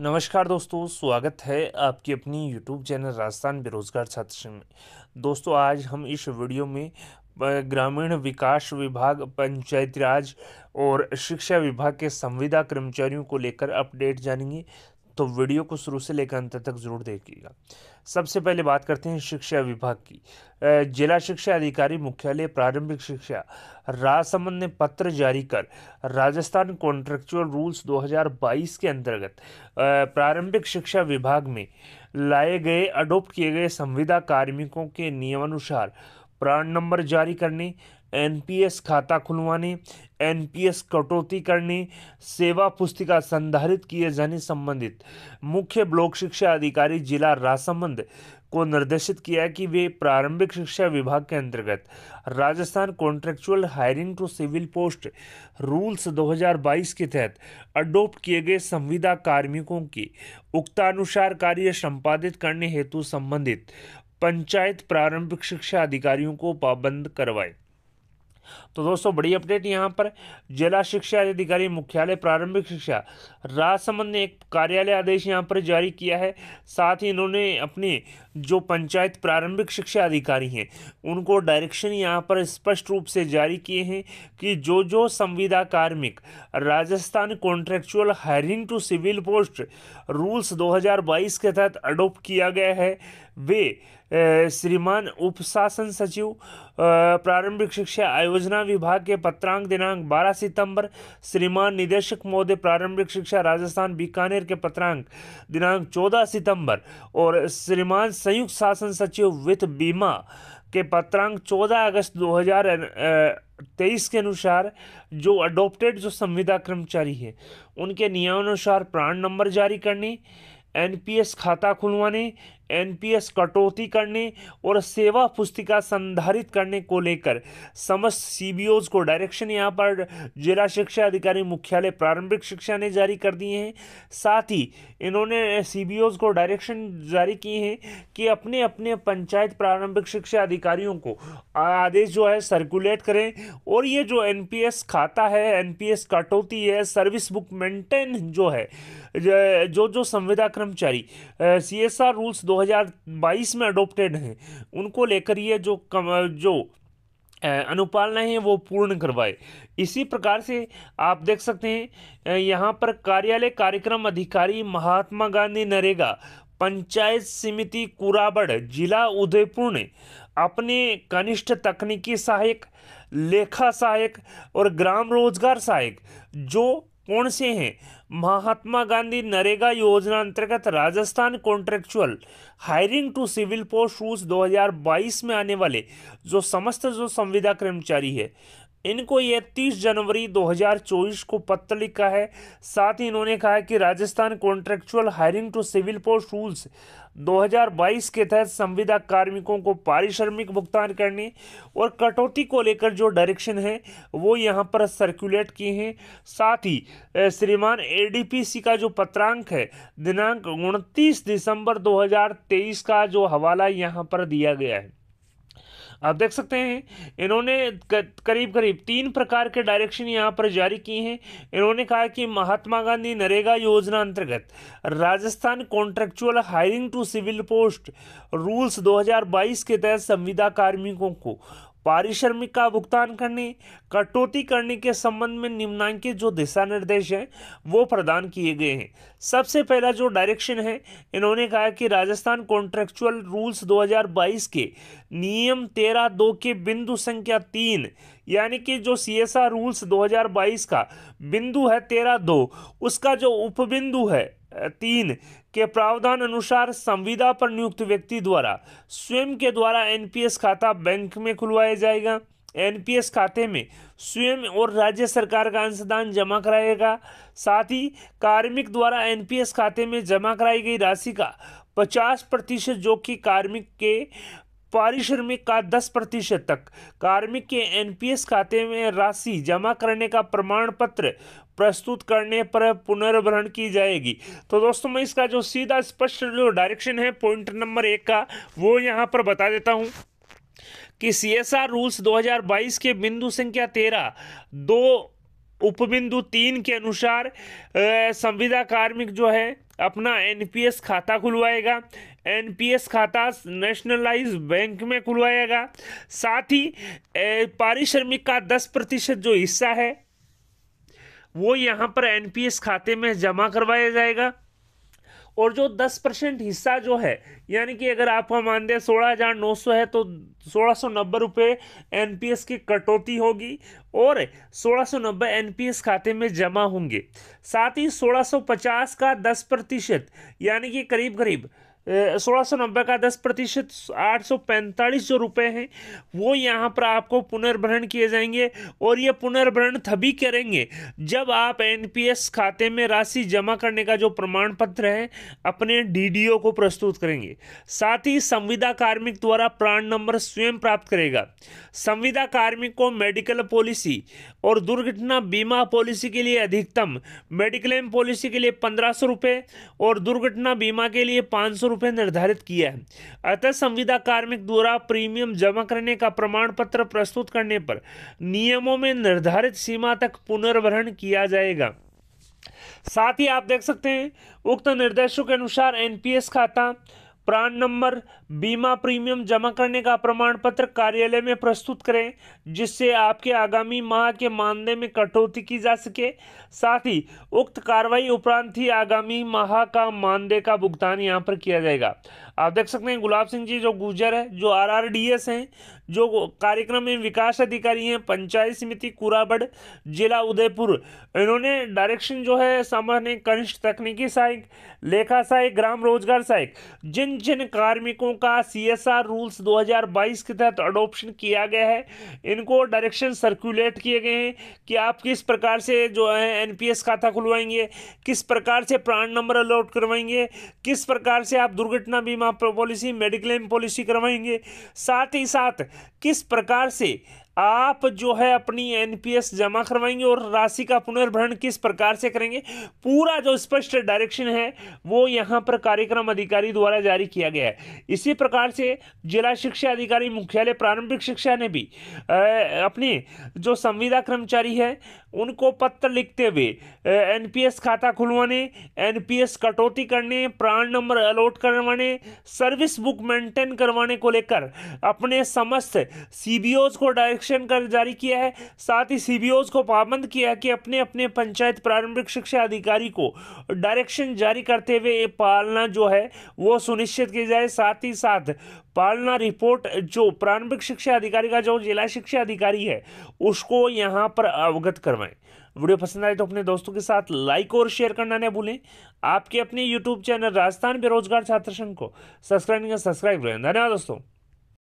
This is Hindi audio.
नमस्कार दोस्तों स्वागत है आपकी अपनी YouTube चैनल राजस्थान बेरोजगार छात्र में दोस्तों आज हम इस वीडियो में ग्रामीण विकास विभाग पंचायती राज और शिक्षा विभाग के संविदा कर्मचारियों को लेकर अपडेट जानेंगे तो वीडियो को शुरू से लेकर अंत तक जरूर देखिएगा सबसे पहले बात करते हैं शिक्षा विभाग की जिला शिक्षा अधिकारी मुख्यालय प्रारंभिक शिक्षा राजसमंद ने पत्र जारी कर राजस्थान कॉन्ट्रेक्चुअल रूल्स 2022 के अंतर्गत प्रारंभिक शिक्षा विभाग में लाए गए अडोप्ट किए गए संविदा कार्मिकों के नियमानुसार प्राण नंबर जारी करने एनपीएस खाता खुलवाने एनपीएस कटौती करने सेवा पुस्तिका संधारित किए जाने संबंधित मुख्य ब्लॉक शिक्षा अधिकारी जिला राजसमंद को निर्देशित किया कि वे प्रारंभिक शिक्षा विभाग के अंतर्गत Rajasthan contractual hiring to civil post rules 2022 के तहत अडोप्ट किए गए संविदा कार्मिकों की उक्तानुसार कार्य संपादित करने हेतु संबंधित पंचायत प्रारंभिक शिक्षा अधिकारियों को पाबंद करवाए तो दोस्तों बड़ी अपडेट यहाँ पर जिला शिक्षा अधिकारी मुख्यालय प्रारंभिक शिक्षा राजसमंद ने एक कार्यालय आदेश यहाँ पर जारी किया है साथ ही इन्होंने अपने जो पंचायत प्रारंभिक शिक्षा अधिकारी हैं उनको डायरेक्शन यहाँ पर स्पष्ट रूप से जारी किए हैं कि जो जो संविदा कार्मिक Rajasthan contractual hiring to civil post rules 2022 के तहत अडोप्ट किया गया है वे श्रीमान उप शासन सचिव प्रारंभिक शिक्षा आयोजना विभाग के पत्रांक दिनांक 12 सितंबर श्रीमान निदेशक महोदय प्रारंभिक शिक्षा राजस्थान बीकानेर के पत्रांक दिनांक 14 सितंबर और श्रीमान संयुक्त शासन सचिव विथ बीमा के पत्रांक 14 अगस्त 2023 के अनुसार जो अडोप्टेड जो संविदा कर्मचारी हैं उनके नियमानुसार प्राण नंबर जारी करने एनपीएस खाता खुलवाने एनपीएस कटौती करने और सेवा पुस्तिका संधारित करने को लेकर समस्त सीबीओज को डायरेक्शन यहाँ पर जिला शिक्षा अधिकारी मुख्यालय प्रारंभिक शिक्षा ने जारी कर दिए हैं साथ ही इन्होंने सीबीओज को डायरेक्शन जारी किए हैं कि अपने अपने पंचायत प्रारंभिक शिक्षा अधिकारियों को आदेश जो है सर्कुलेट करें और ये जो एन खाता है एन कटौती है सर्विस बुक मेंटेन जो है जो जो संविदा कर्मचारी सी एस आर रूल्स दो 2022 में अडोप्टेड हैं उनको लेकर ये जो कम जो अनुपालना है वो पूर्ण करवाए इसी प्रकार से आप देख सकते हैं यहाँ पर कार्यालय कार्यक्रम अधिकारी महात्मा गांधी नरेगा पंचायत समिति कुराबड़ जिला उदयपुर ने अपने कनिष्ठ तकनीकी सहायक लेखा सहायक और ग्राम रोजगार सहायक जो कौन से हैं महात्मा गांधी नरेगा योजना अंतर्गत Rajasthan contractual hiring to civil post rules 2022 में आने वाले जो समस्त जो संविदा कर्मचारी है इनको ये 30 जनवरी 2024 को पत्र लिखा है साथ ही इन्होंने कहा कि Rajasthan contractual hiring to civil post rules 2022 के तहत संविदा कार्मिकों को पारिश्रमिक भुगतान करने और कटौती को लेकर जो डायरेक्शन है वो यहाँ पर सर्कुलेट किए हैं साथ ही श्रीमान एडीपीसी का जो पत्रांक है दिनांक उनतीस दिसंबर 2023 का जो हवाला यहाँ पर दिया गया है आप देख सकते हैं इन्होंने करीब करीब तीन प्रकार के डायरेक्शन यहाँ पर जारी किए हैं इन्होंने कहा कि महात्मा गांधी नरेगा योजना अंतर्गत Rajasthan contractual hiring to civil post rules 2022 के तहत संविदा कार्मिकों को पारिश्रमिक का भुगतान करने कटौती करने के संबंध में निम्नांकित जो दिशा निर्देश हैं वो प्रदान किए गए हैं सबसे पहला जो डायरेक्शन है इन्होंने कहा कि राजस्थान कॉन्ट्रेक्चुअल रूल्स 2022 के नियम तेरह दो के बिंदु संख्या तीन यानी कि जो सी एस आर रूल्स 2022 का बिंदु है तेरह दो उसका जो उपबिंदु है तीन के प्रावधान अनुसार संविदा पर नियुक्त व्यक्ति द्वारा स्वयं के द्वारा एनपीएस खाता बैंक में खुलवाया जाएगा एनपीएस खाते में स्वयं और राज्य सरकार का अंशदान जमा कराएगा साथ ही कार्मिक द्वारा एनपीएस खाते में जमा कराई गई राशि का पचास प्रतिशत जो कि कार्मिक के पारिश्रमिक का दस प्रतिशत तक कार्मिक के एनपीएस खाते में राशि जमा करने का प्रमाण पत्र प्रस्तुत करने पर पुनर्भरण की जाएगी तो दोस्तों मैं इसका जो सीधा स्पष्ट जो डायरेक्शन है पॉइंट नंबर एक का वो यहाँ पर बता देता हूँ कि सी एस आर रूल्स दो हजार बाईस के बिंदु संख्या तेरह दो उपबिंदु तीन के अनुसार संविदा कार्मिक जो है अपना एनपीएस खाता खुलवाएगा एनपीएस खाता नेशनलाइज बैंक में खुलवाएगा साथ ही पारिश्रमिक का दस प्रतिशत जो हिस्सा है वो यहाँ पर एन खाते में जमा करवाया जाएगा और जो दस परसेंट हिस्सा जो है यानी कि अगर आपका मानदेय सोलह हज़ार नौ सौ है तो सोलह सौ नब्बे रुपये एन की कटौती होगी और सोलह सौ नब्बे एन खाते में जमा होंगे साथ ही सोलह सौ पचास का दस प्रतिशत यानी कि करीब करीब सोलह सौ नब्बे का दस प्रतिशत आठ सौ पैंतालीस जो रुपये हैं वो यहाँ पर आपको पुनर्भरण किए जाएंगे और ये पुनर्भरण तभी करेंगे जब आप एनपीएस खाते में राशि जमा करने का जो प्रमाण पत्र है अपने डीडीओ को प्रस्तुत करेंगे साथ ही संविदा कार्मिक द्वारा प्राण नंबर स्वयं प्राप्त करेगा संविदा कार्मिक को मेडिकल पॉलिसी और दुर्घटना बीमा पॉलिसी के लिए अधिकतम मेडिक्लेम पॉलिसी के लिए पंद्रह सौ रुपये और दुर्घटना बीमा के लिए पाँच सौ रुपये निर्धारित किया है अतः संविदा कार्मिक द्वारा प्रीमियम जमा करने का प्रमाण पत्र प्रस्तुत करने पर नियमों में निर्धारित सीमा तक पुनर्भरण किया जाएगा साथ ही आप देख सकते हैं उक्त निर्देशों के अनुसार एनपीएस खाता प्राण नंबर बीमा प्रीमियम जमा करने का प्रमाण पत्र कार्यालय में प्रस्तुत करें जिससे आपके आगामी माह के मानदेय में कटौती की जा सके साथ ही उक्त कार्रवाई उपरांत ही आगामी माह का मानदेय का भुगतान यहां पर किया जाएगा आप देख सकते हैं गुलाब सिंह जी जो गुजर है जो आरआरडीएस हैं जो कार्यक्रम में विकास अधिकारी हैं पंचायत समिति कुराबड़ जिला उदयपुर इन्होंने डायरेक्शन जो है सामान्य कनिष्ठ तकनीकी सहायक लेखा सहायक ग्राम रोजगार सहायक जिन जिन कार्मिकों का सीएसआर रूल्स 2022 के तहत अडोप्शन किया गया है इनको डायरेक्शन सर्कुलेट किए गए हैं कि आप किस प्रकार से जो है एनपीएस खाता खुलवाएंगे किस प्रकार से प्राण नंबर अलॉट करवाएंगे किस प्रकार से आप दुर्घटना बीमा पॉलिसी मेडिक्लेम पॉलिसी करवाएंगे साथ ही साथ किस प्रकार से आप जो है अपनी एनपीएस जमा करवाएंगे और राशि का पुनर्भरण किस प्रकार से करेंगे पूरा जो स्पष्ट डायरेक्शन है वो यहाँ पर कार्यक्रम अधिकारी द्वारा जारी किया गया है इसी प्रकार से जिला शिक्षा अधिकारी मुख्यालय प्रारंभिक शिक्षा ने भी अपने जो संविदा कर्मचारी है उनको पत्र लिखते हुए एनपीएस खाता खुलवाने एनपीएस कटौती करने प्राण नंबर अलॉट करवाने सर्विस बुक मेंटेन करवाने को लेकर अपने समस्त सीबीओज को डायरेक्ट इंस्ट्रक्शन कर जारी किया है साथ ही सी को पाबंद किया कि अपने अपने पंचायत प्रारंभिक शिक्षा अधिकारी को डायरेक्शन जारी करते हुए पालना जो है वो सुनिश्चित की जाए साथ ही साथ पालना रिपोर्ट जो प्रारंभिक शिक्षा अधिकारी का जो जिला शिक्षा अधिकारी है उसको यहाँ पर अवगत करवाएं वीडियो पसंद आए तो अपने दोस्तों के साथ लाइक और शेयर करना न भूलें आपके अपने यूट्यूब चैनल राजस्थान बेरोजगार छात्र संघ को सब्सक्राइब सब्सक्राइब करें धन्यवाद दोस्तों